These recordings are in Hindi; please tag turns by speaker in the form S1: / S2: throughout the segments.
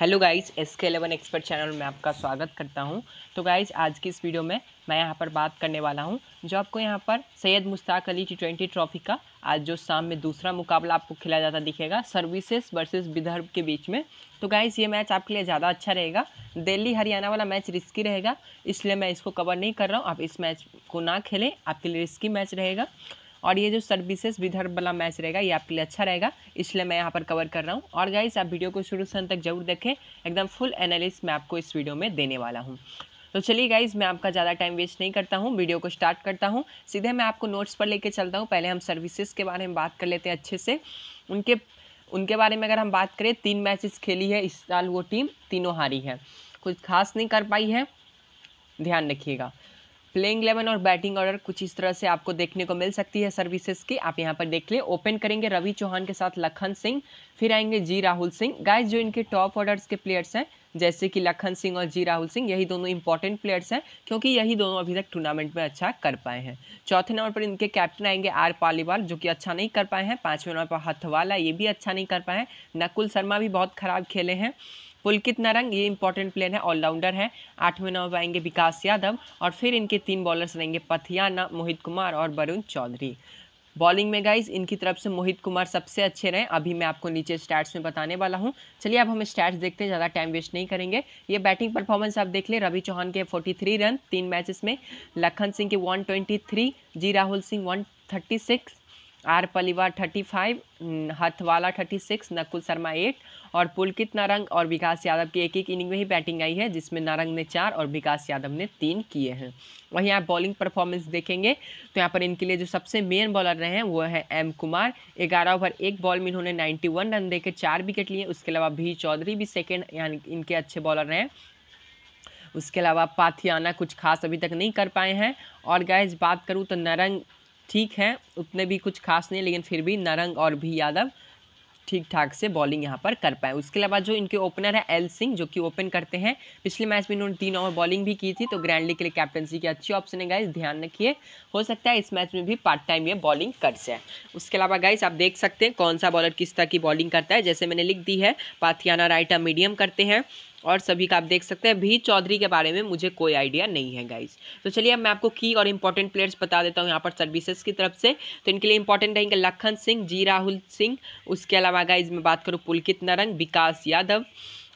S1: hello guys S K eleven expert channel में आपका स्वागत करता हूं तो गाइस आज की इस वीडियो में मैं यहां पर बात करने वाला हूं जो आपको यहां पर Syed Mushtaq Ali T twenty trophy का आज जो शाम में दूसरा मुकाबला आपको खेला जाता दिखेगा सर्विसेज वर्सेस विदर्भ के बीच में तो गाइस ये मैच आपके लिए ज़्यादा अच्छा रहेगा दिल्ली हरियाणा वाला मैच रिस्की रहेगा इसलिए मैं इसको कवर नहीं कर रहा हूँ आप इस मैच को ना खेलें आपके लिए रिस्की मैच रहेगा और ये जो सर्विसेज विदर्भ वाला मैच रहेगा ये आपके लिए अच्छा रहेगा इसलिए मैं यहाँ पर कवर कर रहा हूँ और गाइज़ आप वीडियो को शुरू से अंत तक जरूर देखें एकदम फुल एनालिस मैं आपको इस वीडियो में देने वाला हूँ तो चलिए गाइज मैं आपका ज़्यादा टाइम वेस्ट नहीं करता हूँ वीडियो को स्टार्ट करता हूँ सीधे मैं आपको नोट्स पर लेके चलता हूँ पहले हम सर्विसेज के बारे में बात कर लेते हैं अच्छे से उनके उनके बारे में अगर हम बात करें तीन मैचेस खेली है इस साल वो टीम तीनों हारी है कुछ खास नहीं कर पाई है ध्यान रखिएगा प्लेइंग इलेवन और बैटिंग ऑर्डर कुछ इस तरह से आपको देखने को मिल सकती है सर्विसेज की आप यहाँ पर देख लें ओपन करेंगे रवि चौहान के साथ लखन सिंह फिर आएंगे जी राहुल सिंह गाइस जो इनके टॉप ऑर्डर्स के प्लेयर्स हैं जैसे कि लखन सिंह और जी राहुल सिंह यही दोनों इंपॉर्टेंट प्लेयर्स हैं क्योंकि यही दोनों अभी तक टूर्नामेंट में अच्छा कर पाए हैं चौथे नंबर पर इनके कैप्टन आएंगे आर पालीवाल जो कि अच्छा नहीं कर पाए हैं पाँचवें नंबर पर हथवाला ये भी अच्छा नहीं कर पाए हैं नकुल शर्मा भी बहुत खराब खेले हैं पुलकित नरंग ये इंपॉर्टेंट प्लेयर है ऑलराउंडर है आठवें नंबर आएंगे विकास यादव और फिर इनके तीन बॉलर्स रहेंगे पथियाना मोहित कुमार और वरुण चौधरी बॉलिंग में गाइज इनकी तरफ से मोहित कुमार सबसे अच्छे रहे अभी मैं आपको नीचे स्टैट्स में बताने वाला हूँ चलिए अब हम स्टैट्स देखते हैं ज़्यादा टाइम वेस्ट नहीं करेंगे ये बैटिंग परफॉर्मेंस आप देख ले रवि चौहान के 43 रन तीन मैचेस में लखन सिंह के 123 G Rahul Singh 136 R Paliwal thirty five Hathwala thirty six Nakul Sharma eight और पुलकित नारंग और विकास यादव की एक एक इनिंग में ही बैटिंग आई है जिसमें नारंग ने चार और विकास यादव ने तीन किए हैं वहीं आप बॉलिंग परफॉर्मेंस देखेंगे तो यहाँ पर इनके लिए जो सबसे मेन बॉलर रहे हैं वो है एम कुमार ग्यारह ओवर एक बॉल में इन्होंने नाइन्टी वन रन देकर चार विकेट लिए उसके अलावा भी चौधरी भी सेकेंड यानी इनके अच्छे बॉलर रहे हैं उसके अलावा पाथियाना कुछ खास अभी तक नहीं कर पाए हैं और गैज बात करूँ तो नरंग ठीक हैं उतने भी कुछ खास नहीं लेकिन फिर भी नरंग और भी यादव ठीक ठाक से बॉलिंग यहाँ पर कर पाए उसके अलावा जो इनके ओपनर है एल सिंह जो कि ओपन करते हैं पिछले मैच में इन्होंने तीन ओवर बॉलिंग भी की थी तो ग्रैंड लीग के लिए कैप्टनसी की अच्छी ऑप्शन है गाइस ध्यान रखिए हो सकता है इस मैच में भी पार्ट टाइम ये बॉलिंग कर जाए उसके अलावा गाइस आप देख सकते हैं कौन सा बॉलर किस तरह की बॉलिंग करता है जैसे मैंने लिख दी है पाथियाना राइट मीडियम करते हैं और सभी का आप देख सकते हैं भी चौधरी के बारे में मुझे कोई आइडिया नहीं है गाइज तो चलिए अब मैं आपको की और इंपॉर्टेंट प्लेयर्स बता देता हूँ यहाँ पर सर्विसेज की तरफ से तो इनके लिए इंपॉर्टेंट रहेंगे लखन सिंह जी राहुल सिंह उसके अलावा गाइज मैं बात करूँ पुलकित नरंग विकास यादव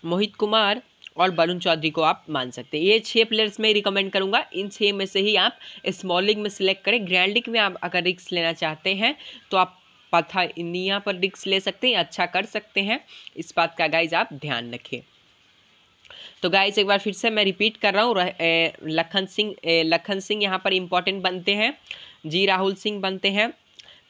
S1: मोहित कुमार और वरुण चौधरी को आप मान सकते हैं ये छः प्लेयर्स मैं रिकमेंड करूँगा इन छः में से ही आप स्मॉल लीग में सिलेक्ट करें ग्रैंड लीग में आप अगर रिक्स लेना चाहते हैं तो आप पथा पर रिक्स ले सकते हैं अच्छा कर सकते हैं इस बात का गाइज आप ध्यान रखें तो गाइज एक बार फिर से मैं रिपीट कर रहा हूँ लखन सिंह लखन सिंह यहाँ पर इम्पॉर्टेंट बनते हैं जी राहुल सिंह बनते हैं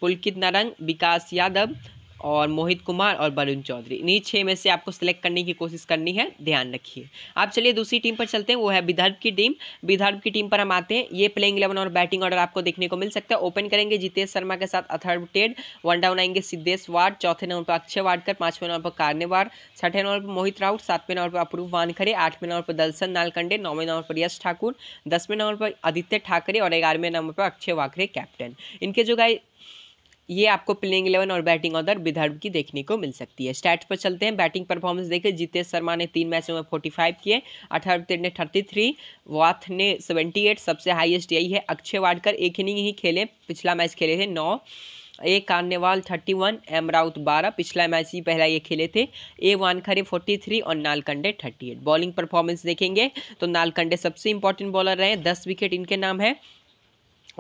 S1: पुलकित नरंग विकास यादव और मोहित कुमार और वरुण चौधरी इन्हीं छः में से आपको सिलेक्ट करने की कोशिश करनी है ध्यान रखिए आप चलिए दूसरी टीम पर चलते हैं वो है विदर्भ की टीम विदर्भ की टीम पर हम आते हैं ये प्लेइंग इलेवन और बैटिंग ऑर्डर आपको देखने को मिल सकता है ओपन करेंगे जितेश शर्मा के साथ अथर्व टेड वन डाउन आएंगे सिद्धेश वार्ड चौथे नंबर पर अक्षय वाडकर पाँचवें नंबर पर कार्नेवार छठे नंबर पर मोहित राउत सातवें नंबर पर अपूर्व वानखरे आठवें नंबर पर दलसन नालकंडे नौवें नंबर पर यश ठाकुर दसवें नंबर पर आदित्य ठाकरे और ग्यारहवें नंबर पर अक्षय वाकरे कैप्टन इनके जो गाय ये आपको प्लेइंग इलेवन और बैटिंग ऑर्डर विदर्भ की देखने को मिल सकती है स्टैट्स पर चलते हैं बैटिंग परफॉर्मेंस देखें जितेश शर्मा ने तीन मैचों में फोर्टी फाइव किए अठारह ने थर्टी थ्री वाथ ने सेवेंटी एट सबसे हाईएस्ट यही है अक्षय वाडकर एक इनिंग ही खेले पिछला मैच खेले थे नौ A Karnewal thirty one M Raut बारह पिछला मैच ही पहला ये खेले थे ए वानखरे फोर्टी थ्री और Nalkande thirty eight bowling performance देखेंगे तो नालकंडे सबसे इंपॉर्टेंट बॉलर रहे दस विकेट इनके नाम है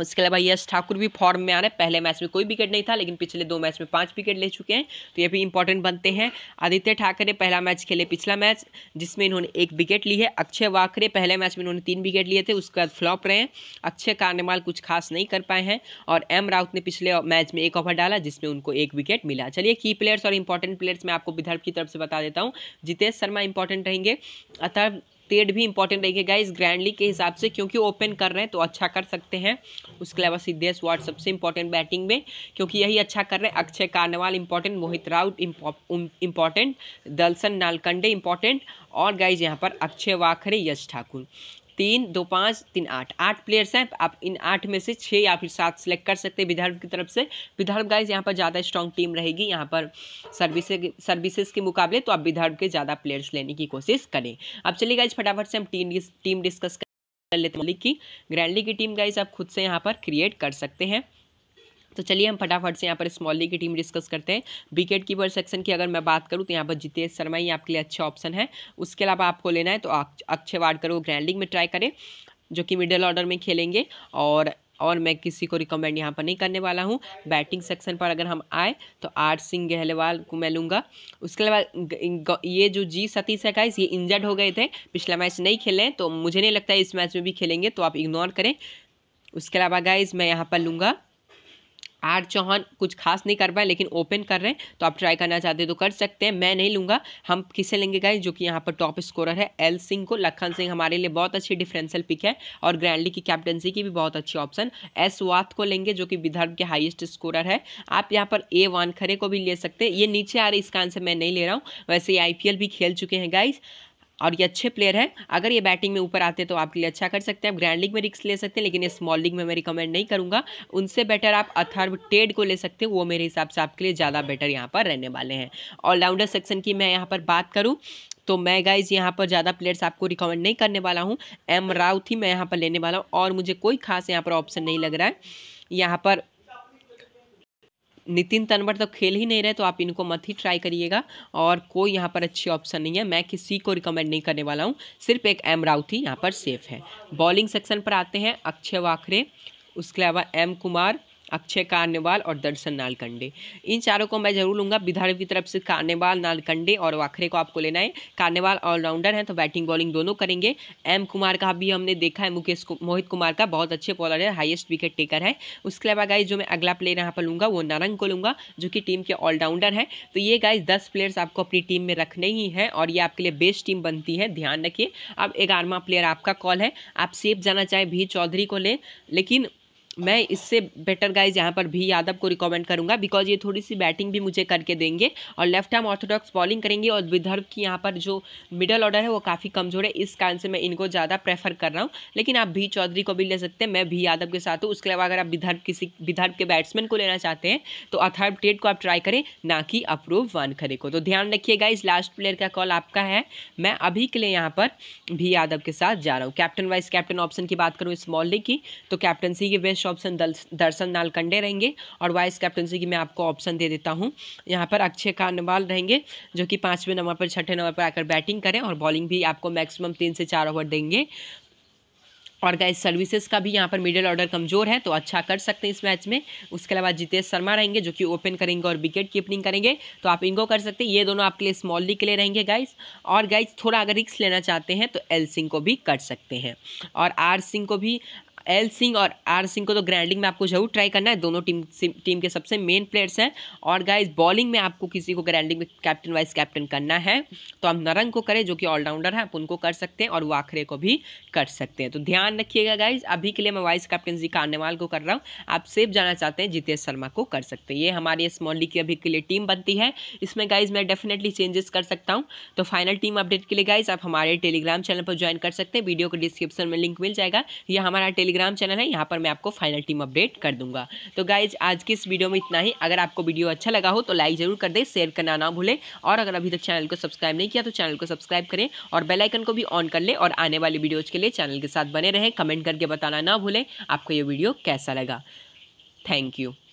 S1: उसके अलावा यश ठाकुर भी फॉर्म में आ रहे हैं पहले मैच में कोई विकेट नहीं था लेकिन पिछले दो मैच में पांच विकेट ले चुके हैं तो ये भी इंपॉर्टेंट बनते हैं आदित्य ठाकरे पहला मैच खेले पिछला मैच जिसमें इन्होंने एक विकेट ली है अक्षय वाकरे पहले मैच में इन्होंने तीन विकेट लिए थे उसके बाद फ्लॉप रहे हैं अक्षय कार्नेमाल कुछ खास नहीं कर पाए हैं और एम राउत ने पिछले मैच में एक ओवर डाला जिसमें उनको एक विकेट मिला चलिए की प्लेयर्स और इंपॉर्टेंट प्लेयर्स मैं आपको विदर्भ की तरफ से बता देता हूँ जितेश शर्मा इंपॉर्टेंट रहेंगे अतः ट्रेड भी इंपॉर्टेंट रहेगी गाइज ग्रैंडली के हिसाब से क्योंकि ओपन कर रहे हैं तो अच्छा कर सकते हैं उसके अलावा सिद्धेश वार्ड सबसे इंपॉर्टेंट बैटिंग में क्योंकि यही अच्छा कर रहे हैं Akshay Karnewal important Mohit Raut important Darshan Nalkande important और गाइज यहाँ पर अक्षय वाखरे यश ठाकुर तीन दो पाँच तीन आठ आठ प्लेयर्स हैं आप इन आठ में से छः या फिर सात सेलेक्ट कर सकते हैं विदर्भ की तरफ से विदर्भ गाइज यहाँ पर ज़्यादा स्ट्रॉन्ग टीम रहेगी यहाँ पर सर्विस सर्विसेज के मुकाबले तो आप विदर्भ के ज़्यादा प्लेयर्स लेने की कोशिश करें अब चलिए गाइज फटाफट से हम टीम टीम डिस्कस कर लेते हैं लीग की ग्रैंड लीग की टीम गाइज आप खुद से यहाँ पर क्रिएट कर सकते हैं तो चलिए हम फटाफट से यहाँ पर स्मॉल लीग की टीम डिस्कस करते हैं विकेट कीपर सेक्शन की अगर मैं बात करूँ तो यहाँ पर जितेश शर्मा ही आपके लिए अच्छे ऑप्शन है उसके अलावा आपको लेना है तो अक्षय वाडकर को ग्रैंड लीग में ट्राई करें जो कि मिडिल ऑर्डर में खेलेंगे और और मैं किसी को रिकमेंड यहाँ पर नहीं करने वाला हूँ बैटिंग सेक्शन पर अगर हम आए तो आर सिंह गहलवाल को मैं लूँगा उसके अलावा ये जो जी सतीश है गाइस ये इंजर्ड हो गए थे पिछला मैच नहीं खेले तो मुझे नहीं लगता है इस मैच में भी खेलेंगे तो आप इग्नोर करें उसके अलावा गाइज मैं यहाँ पर लूँगा आर चौहान कुछ खास नहीं कर पाए लेकिन ओपन कर रहे हैं तो आप ट्राई करना चाहते हैं तो कर सकते हैं मैं नहीं लूँगा हम किसे लेंगे गाइज जो कि यहाँ पर टॉप स्कोरर है एल सिंह को लखन सिंह हमारे लिए बहुत अच्छी डिफरेंशियल पिक है और ग्रैंडली की कैप्टनसी की भी बहुत अच्छी ऑप्शन एस वाथ को लेंगे जो कि विदर्भ के हाइएस्ट स्कोरर है आप यहाँ पर ए वानखरे को भी ले सकते हैं ये नीचे आ रहे इसका आंसर मैं नहीं ले रहा हूँ वैसे ये आई भी खेल चुके हैं गाइज और ये अच्छे प्लेयर हैं अगर ये बैटिंग में ऊपर आते तो आपके लिए अच्छा कर सकते हैं आप ग्रैंड लीग में रिक्स ले सकते हैं लेकिन ये स्मॉल लीग में मैं रिकमेंड नहीं करूँगा उनसे बेटर आप अथर्व टेड को ले सकते हैं वो मेरे हिसाब से आपके लिए ज़्यादा बेटर यहाँ पर रहने वाले हैं ऑलराउंडर सेक्शन की मैं यहाँ पर बात करूँ तो मैं गाइज यहाँ पर ज़्यादा प्लेयर्स आपको रिकमेंड नहीं करने वाला हूँ एम राउथ ही मैं यहाँ पर लेने वाला हूँ और मुझे कोई खास यहाँ पर ऑप्शन नहीं लग रहा है यहाँ पर नितिन तनवर तो खेल ही नहीं रहे तो आप इनको मत ही ट्राई करिएगा और कोई यहाँ पर अच्छी ऑप्शन नहीं है मैं किसी को रिकमेंड नहीं करने वाला हूँ सिर्फ एक एम राउत ही यहाँ पर सेफ है बॉलिंग सेक्शन पर आते हैं अक्षय वाखरे उसके अलावा एम कुमार अक्षय कार्नेवाल और दर्शन नालकंडे इन चारों को मैं जरूर लूँगा विदर्भ की तरफ से कार्नेवाल नालकंडे और वाखरे को आपको लेना है कार्नेवाल ऑलराउंडर हैं तो बैटिंग बॉलिंग दोनों करेंगे एम कुमार का भी हमने देखा है मुकेश मोहित कुमार का बहुत अच्छे बॉलर है हाइएस्ट विकेट टेकर है उसके अलावा गाइज जो मैं अगला प्लेयर यहाँ पर लूँगा वो नारंग को लूँगा जो कि टीम के ऑलराउंडर हैं तो ये गाइज दस प्लेयर्स आपको अपनी टीम में रखने ही हैं और ये आपके लिए बेस्ट टीम बनती है ध्यान रखिए अब ग्यारहवा प्लेयर आपका कॉल है आप सेफ जाना चाहें भी चौधरी को लें लेकिन मैं इससे बेटर गाइज यहाँ पर भी यादव को रिकमेंड करूँगा बिकॉज ये थोड़ी सी बैटिंग भी मुझे करके देंगे और लेफ्ट आर्म ऑर्थोडॉक्स बॉलिंग करेंगे और विदर्भ की यहाँ पर जो मिडल ऑर्डर है वो काफ़ी कमज़ोर है इस कारण से मैं इनको ज़्यादा प्रेफर कर रहा हूँ लेकिन आप भी चौधरी को भी ले सकते हैं मैं भी यादव के साथ हूँ उसके अलावा अगर आप विदर्भ किसी विदर्भ के बैट्समैन को लेना चाहते हैं तो अथर्व टेट को आप ट्राई करें ना कि अप्रूव वन खरे को तो ध्यान रखिए गाइज लास्ट प्लेयर का कॉल आपका है मैं अभी के लिए यहाँ पर भी यादव के साथ जा रहा हूँ कैप्टन वाइस कैप्टन ऑप्शन की बात करूँ इस मॉल्ले की तो कैप्टनसी की best next option Darshan Nalkande रहेंगे और वाइस कैप्टनसी की मैं आपको ऑप्शन दे देता हूँ यहाँ पर अक्षय कानवाल रहेंगे जो कि पाँचवें नंबर पर छठे नंबर पर आकर बैटिंग करें और बॉलिंग भी आपको मैक्सिमम तीन से चार ओवर देंगे और गैस सर्विसेज का भी यहाँ पर मिडिल ऑर्डर कमजोर है तो अच्छा कर सकते हैं इस मैच में उसके अलावा जितेश शर्मा रहेंगे जो कि ओपन करेंगे और विकेट कीपनिंग करेंगे तो आप इनको कर सकते हैं ये दोनों आपके लिए स्मॉल लीग के लिए रहेंगे गाइस और गाइस थोड़ा अगर रिक्स लेना चाहते हैं तो एल सिंह को भी कर सकते हैं और आर सिंह को भी एल सिंह और आर सिंह को तो ग्रैंडिंग में आपको जरूर ट्राई करना है दोनों टीम टीम के सबसे मेन प्लेयर्स हैं और गाइज बॉलिंग में आपको किसी को ग्रैंडिंग में कैप्टन वाइस कैप्टन करना है तो आप नरंग को करें जो कि ऑलराउंडर है आप उनको कर सकते हैं और वाखरे को भी कर सकते हैं तो ध्यान रखिएगा गाइज अभी के लिए मैं वाइस कैप्टनसी कार्नेवाल को कर रहा हूँ आप सेफ जाना चाहते हैं जितेश शर्मा को कर सकते हैं ये हमारी स्मॉल लीग की अभी के लिए टीम बनती है इसमें गाइज मैं डेफिनेटली चेंजेस कर सकता हूँ तो फाइनल टीम अपडेट के लिए गाइज आप हमारे टेलीग्राम चैनल पर ज्वाइन कर सकते हैं वीडियो को डिस्क्रिप्शन में लिंक मिल जाएगा यह हमारा टेलीग्राम टेलीग्राम चैनल है यहाँ पर मैं आपको फाइनल टीम अपडेट कर दूंगा तो गाइज आज की इस वीडियो में इतना ही अगर आपको वीडियो अच्छा लगा हो तो लाइक जरूर कर दे शेयर करना ना भूलें और अगर अभी तक चैनल को सब्सक्राइब नहीं किया तो चैनल को सब्सक्राइब करें और बेलाइकन को भी ऑन कर लें और आने वाली वीडियोज़ के लिए चैनल के साथ बने रहें कमेंट करके बताना ना भूलें आपको ये वीडियो कैसा लगा थैंक यू